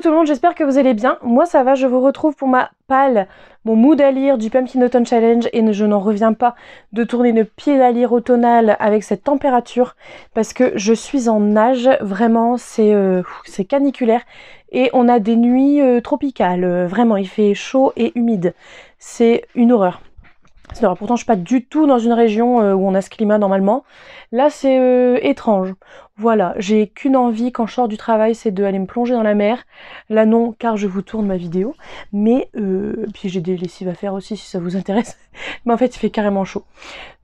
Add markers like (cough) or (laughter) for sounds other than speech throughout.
tout le monde, j'espère que vous allez bien. Moi ça va, je vous retrouve pour ma pâle, mon mood à lire du Pumpkin Autumn Challenge et je n'en reviens pas de tourner une pied à lire automnale avec cette température parce que je suis en nage, vraiment c'est euh, caniculaire et on a des nuits euh, tropicales, euh, vraiment il fait chaud et humide. C'est une horreur. Alors, pourtant, je suis pas du tout dans une région euh, où on a ce climat normalement. Là, c'est euh, étrange. Voilà, j'ai qu'une envie quand je sors du travail, c'est de aller me plonger dans la mer. Là, non, car je vous tourne ma vidéo. Mais, euh, puis j'ai des lessives à faire aussi si ça vous intéresse. (laughs) Mais en fait, il fait carrément chaud.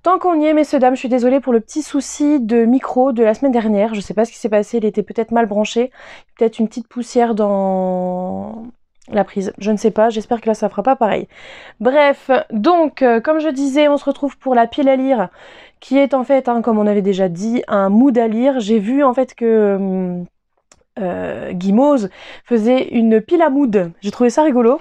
Tant qu'on y est, messieurs, dames, je suis désolée pour le petit souci de micro de la semaine dernière. Je sais pas ce qui s'est passé, il était peut-être mal branché. Peut-être une petite poussière dans la prise. Je ne sais pas, j'espère que là ça fera pas pareil. Bref, donc euh, comme je disais, on se retrouve pour la pile à lire, qui est en fait, hein, comme on avait déjà dit, un mood à lire. J'ai vu en fait que hum, euh, guimose faisait une pile à mood. J'ai trouvé ça rigolo.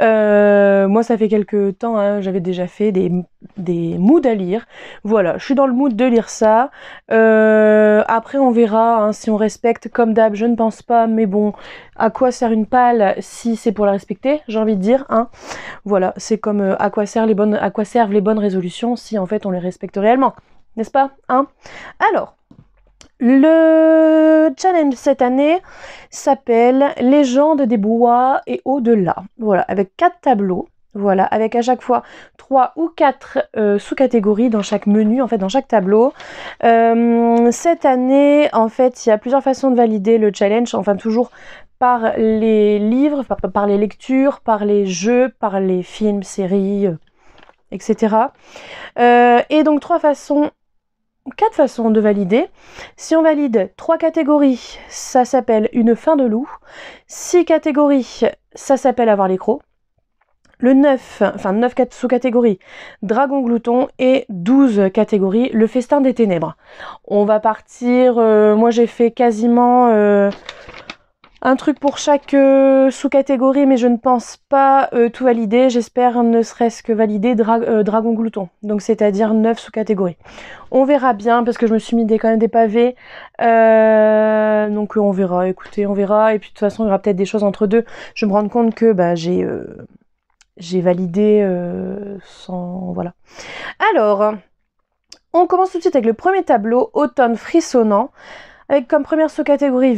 Euh, moi, ça fait quelques temps, hein, j'avais déjà fait des, des moods à lire. Voilà, je suis dans le mood de lire ça. Euh, après, on verra hein, si on respecte. Comme d'hab, je ne pense pas, mais bon, à quoi sert une pale si c'est pour la respecter J'ai envie de dire. Hein. Voilà, c'est comme à, quoi servent les bonnes, à quoi servent les bonnes résolutions si en fait on les respecte réellement. N'est-ce pas hein Alors, le challenge cette année s'appelle Légende des bois et au-delà. Voilà, avec quatre tableaux. Voilà, avec à chaque fois trois ou quatre euh, sous-catégories dans chaque menu, en fait, dans chaque tableau. Euh, cette année, en fait, il y a plusieurs façons de valider le challenge, enfin toujours par les livres, par, les lectures, par les jeux, par les films, séries, euh, etc. et donc trois façons quatre façons de valider. Si on valide trois catégories, ça s'appelle une fin de loup. Six catégories, ça s'appelle avoir les crocs. Le 9, enfin 9 sous-catégories, Dragon Glouton et 12 catégories, le festin des ténèbres. On va partir, euh, moi j'ai fait quasiment euh, un truc pour chaque euh, sous-catégorie, mais je ne pense pas euh, tout valider. J'espère ne serait-ce que valider euh, Dragon Glouton, donc c'est-à-dire 9 sous-catégories. On verra bien, parce que je me suis mis des, quand même des pavés. donc on verra, écoutez, on verra. Et puis de toute façon, il y aura peut-être des choses entre deux. Je me rends compte que bah, j'ai validé sans... Voilà. Alors, on commence tout de suite avec le premier tableau, Automne frissonnant avec euh, comme première sous-catégorie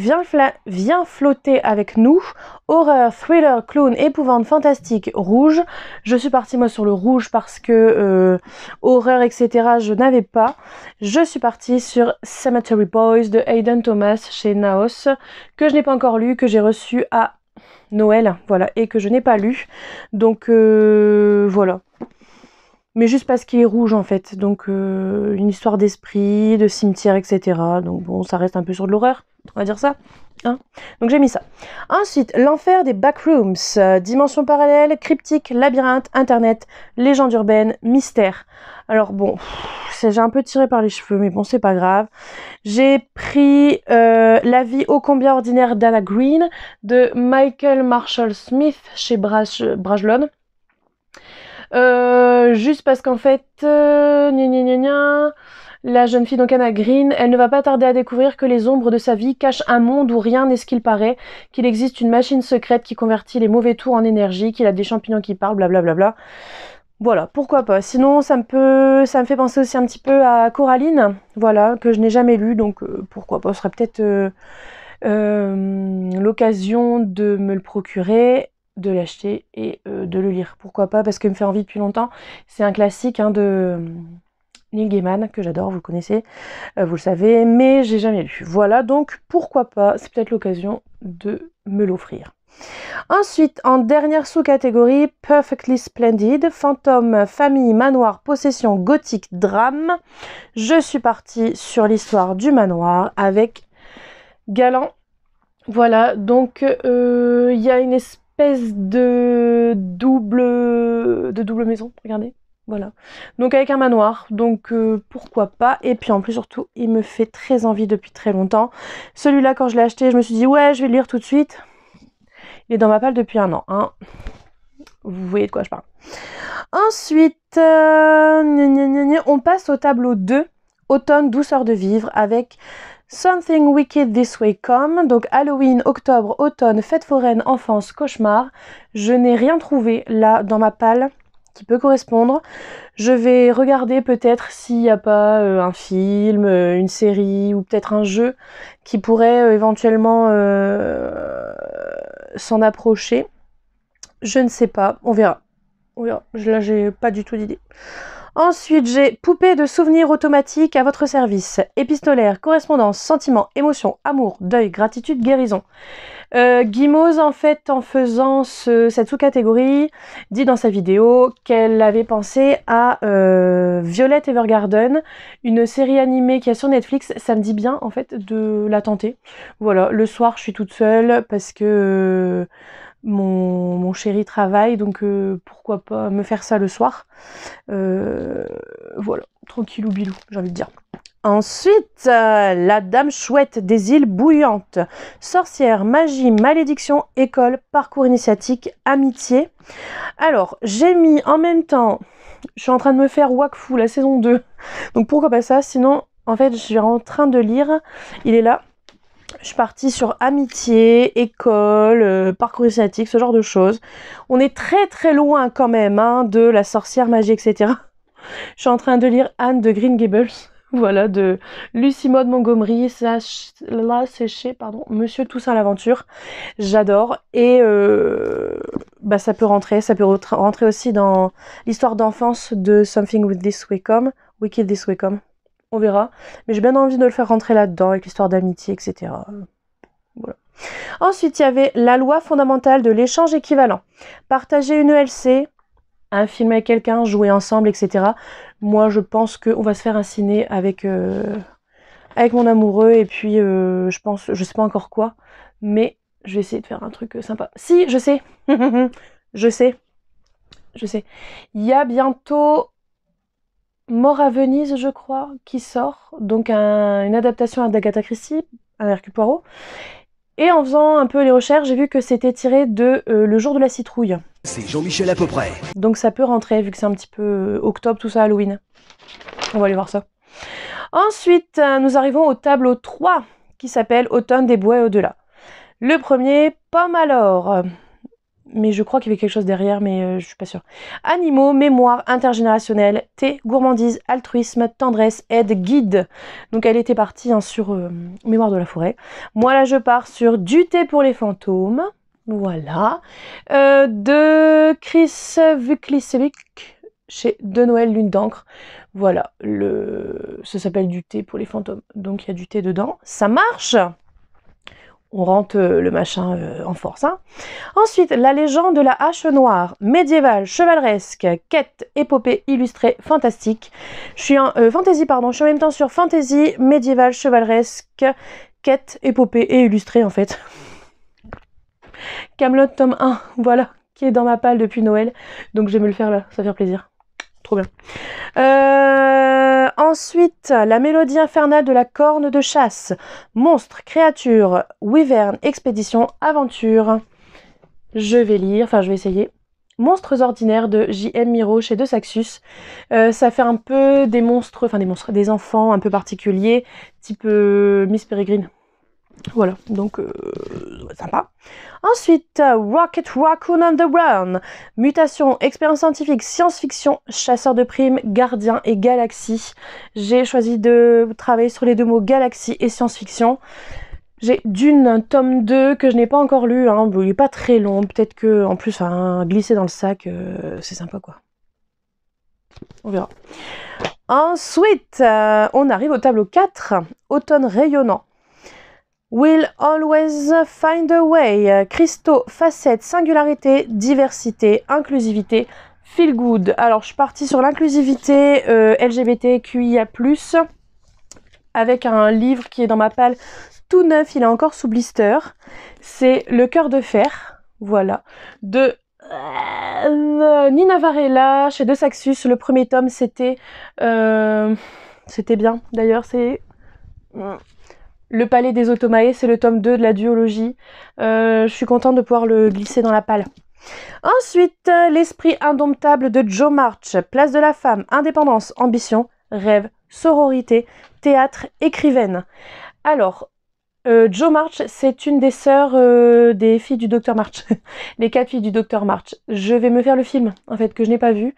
Viens, flotter avec nous, horreur, thriller, clown, épouvante, fantastique, rouge. Je suis partie moi sur le rouge parce que euh, horreur, etc. je n'avais pas. Je suis partie sur Cemetery Boys de Hayden Thomas chez Naos, que je n'ai pas encore lu, que j'ai reçu à Noël, voilà, et que je n'ai pas lu. Donc euh, voilà mais juste parce qu'il est rouge en fait. Donc euh, une histoire d'esprit, de cimetière, etc. Donc bon, ça reste un peu sur de l'horreur, on va dire ça. Hein. Donc j'ai mis ça. Ensuite, l'enfer des backrooms, Dimensions dimension parallèle, cryptique, labyrinthe, internet, légende urbaine, mystère. Alors bon, j'ai un peu tiré par les cheveux, mais bon, c'est pas grave. J'ai pris euh, La vie ô combien ordinaire d'Anna Green de Michael Marshall Smith chez Braj euh, juste parce qu'en fait, euh, la jeune fille donc Green, elle ne va pas tarder à découvrir que les ombres de sa vie cachent un monde où rien n'est ce qu'il paraît, qu'il existe une machine secrète qui convertit les mauvais tours en énergie, qu'il a des champignons qui parlent, blablabla. Bla Voilà, pourquoi pas. Sinon, ça me peut, ça me fait penser aussi un petit peu à Coraline, voilà, que je n'ai jamais lu, donc euh, pourquoi pas. Ce serait peut-être euh, euh, l'occasion de me le procurer de l'acheter et euh, de le lire. Pourquoi pas Parce que me fait envie depuis longtemps. C'est un classique hein, de euh, Neil Gaiman que j'adore, vous connaissez, euh, vous le savez, mais j'ai jamais lu. Voilà, donc pourquoi pas C'est peut-être l'occasion de me l'offrir. Ensuite, en dernière sous-catégorie, Perfectly Splendid, fantôme, famille, manoir, possession, gothique, drame. Je suis partie sur l'histoire du manoir avec Galant. Voilà, donc il y a une espèce espèce de double, de double maison, regardez. Voilà. Donc avec un manoir, donc euh, pourquoi pas. Et puis en plus surtout, il me fait très envie depuis très longtemps. Celui-là, quand je l'ai acheté, je me suis dit ouais, je vais le lire tout de suite. Il est dans ma palle depuis un an. Hein. Vous voyez de quoi je parle. Ensuite, euh, on passe au tableau 2, automne, douceur de vivre, avec Something Wicked This Way Come, donc Halloween, octobre, automne, fête foraine, enfance, cauchemar. Je n'ai rien trouvé là dans ma palle qui peut correspondre. Je vais regarder peut-être s'il n'y a pas euh, un film, euh, une série ou peut-être un jeu qui pourrait euh, éventuellement s'en approcher. Je ne sais pas, on verra. On verra. Là, j'ai pas du tout d'idée. Ensuite, j'ai poupée de souvenirs automatiques à votre service, épistolaire, correspondance, sentiments, émotion, amour, deuil, gratitude, guérison. Euh, en fait, en faisant cette sous-catégorie, dit dans sa vidéo qu'elle avait pensé à euh, Violet Evergarden, une série animée qui est sur Netflix. Ça me dit bien, en fait, de la tenter. Voilà, le soir, je suis toute seule parce que mon, chéri travaille, donc euh, pourquoi pas me faire ça le soir. Euh, voilà, tranquille ou bilou, j'ai envie de dire. Ensuite, euh, la dame chouette des îles bouillantes. Sorcière, magie, malédiction, école, parcours initiatique, amitié. Alors, j'ai mis en même temps, je suis en train de me faire Wakfu, la saison 2. Donc pourquoi pas ça Sinon, en fait, je suis en train de lire, il est là, je suis partie sur amitié, école, euh, parcours initiatique, ce genre de choses. On est très très loin quand même hein, de la sorcière magie, etc. Je suis en train de lire Anne de Green Gables, (laughs) voilà, de Lucy Maud Montgomery, là pardon, Monsieur Toussaint l'Aventure. J'adore. Et euh, bah, ça peut rentrer, ça peut rentrer aussi dans l'histoire d'enfance de Something with This Way Come, Wicked This Way on verra. Mais j'ai bien envie de le faire rentrer là-dedans avec l'histoire d'amitié, etc. Voilà. Ensuite, il y avait la loi fondamentale de l'échange équivalent. Partager une ELC, un film avec quelqu'un, jouer ensemble, etc. Moi, je pense qu'on va se faire un ciné avec, euh, avec mon amoureux et puis euh, je pense, je sais pas encore quoi, mais je vais essayer de faire un truc euh, sympa. Si, je sais, (laughs) je sais, je sais. Il y a bientôt Mort à Venise, je crois, qui sort, donc une adaptation d'Agatha Christie, un Hercule Poirot. Et en faisant un peu les recherches, j'ai vu que c'était tiré de euh, Le jour de la citrouille. C'est Jean-Michel à peu près. Donc ça peut rentrer, vu que c'est un petit peu euh, octobre, tout ça, Halloween. On va aller voir ça. Ensuite, euh, nous arrivons au tableau 3, qui s'appelle Automne des bois au-delà. Le premier, Pomme alors mais je crois qu'il y avait quelque chose derrière, mais je euh, je suis pas sûre. Animaux, mémoire, intergénérationnelle, thé, gourmandise, altruisme, tendresse, aide, guide. Donc elle était partie hein, sur euh, mémoire de la forêt. Moi là je pars sur du thé pour les fantômes. Voilà. Euh, de Chris Vuklicevic chez De Noël Lune d'encre. Voilà, le... ça s'appelle du thé pour les fantômes. Donc il y a du thé dedans. Ça marche! on rentre euh, le machin euh, en force. Hein. Ensuite, la légende de la hache noire, médiévale, chevaleresque, quête, épopée, illustrée, fantastique. Je suis en euh, fantasy, pardon, je suis en même temps sur fantasy, médiévale, chevaleresque, quête, épopée et illustrée en fait. Camelot tome 1, voilà, qui est dans ma palle depuis Noël. Donc je vais me le faire là, ça fait plaisir. Trop bien. Euh, ensuite, la mélodie infernale de la corne de chasse. monstres, créatures, wyvern, expédition, aventure. Je vais lire, enfin je vais essayer. Monstres ordinaires de J.M. Miro chez De Saxus. Euh, ça fait un peu des monstres, enfin des monstres, des enfants un peu particuliers, type euh, Miss Peregrine. Voilà, donc euh, sympa. Ensuite, Rocket Raccoon Underground. Mutation, expérience scientifique, science-fiction, chasseur de primes, gardien et galaxie. J'ai choisi de travailler sur les deux mots galaxie et science-fiction. J'ai d'une tome 2 que je n'ai pas encore lu, hein. il n'est pas très long, peut-être que en plus glisser dans le sac, euh, c'est sympa quoi. On verra. Ensuite, euh, on arrive au tableau 4, automne rayonnant. We'll always find a way. Cristaux, facettes, singularité, diversité, inclusivité, feel good. Alors, je suis partie sur l'inclusivité euh, LGBTQIA+, avec un livre qui est dans ma palle tout neuf, il est encore sous blister. C'est Le cœur de fer, voilà, de euh, Nina Varela chez De Saxus. Le premier tome, c'était... Euh, c'était bien, d'ailleurs, c'est... Le Palais des Otomae, c'est le tome 2 de la duologie. Euh, je suis contente de pouvoir le glisser dans la palle. Ensuite, euh, L'Esprit indomptable de Joe March, Place de la femme, indépendance, ambition, rêve, sororité, théâtre, écrivaine. Alors, euh, Joe March, c'est une des sœurs des filles du docteur March, (laughs) les quatre filles du docteur March. Je vais me faire le film, en fait, que je n'ai pas vu.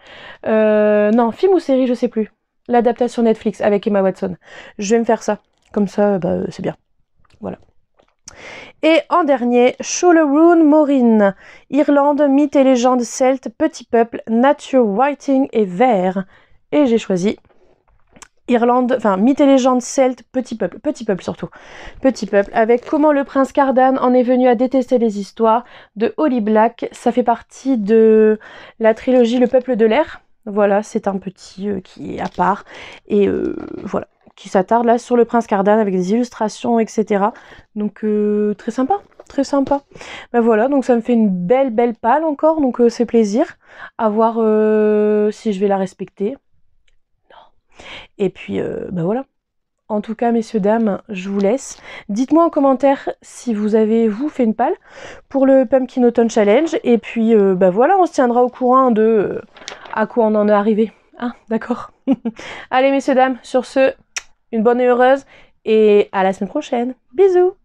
non, film ou série, je sais plus. L'adaptation Netflix avec Emma Watson. Je vais me faire ça. Comme ça, bah, c'est bien. Voilà. Et en dernier, Shulerun Morin, Irlande, mythes et légende celtes, petit peuple, nature, writing et Vert. Et j'ai choisi Irlande, enfin mythes et légendes celtes, petit peuple, petit peuple surtout, petit peuple, avec comment le prince Cardan en est venu à détester les histoires de Holly Black. Ça fait partie de la trilogie Le peuple de l'air. Voilà, c'est un petit euh, qui est à part. Et euh, voilà qui s'attarde là sur le prince cardan avec des illustrations, etc. Donc euh, très sympa, très sympa. Ben voilà, donc ça me fait une belle belle pâle encore, donc euh, c'est plaisir. À voir euh, si je vais la respecter. Non. Et puis ben voilà. En tout cas, messieurs, dames, je vous laisse. Dites-moi en commentaire si vous avez, vous, fait une palle pour le Pumpkin Autumn Challenge. Et puis, ben voilà, on se tiendra au courant de à quoi on en est arrivé. Ah, d'accord. (laughs) Allez, messieurs, dames, sur ce, une bonne et heureuse et à la semaine prochaine. Bisous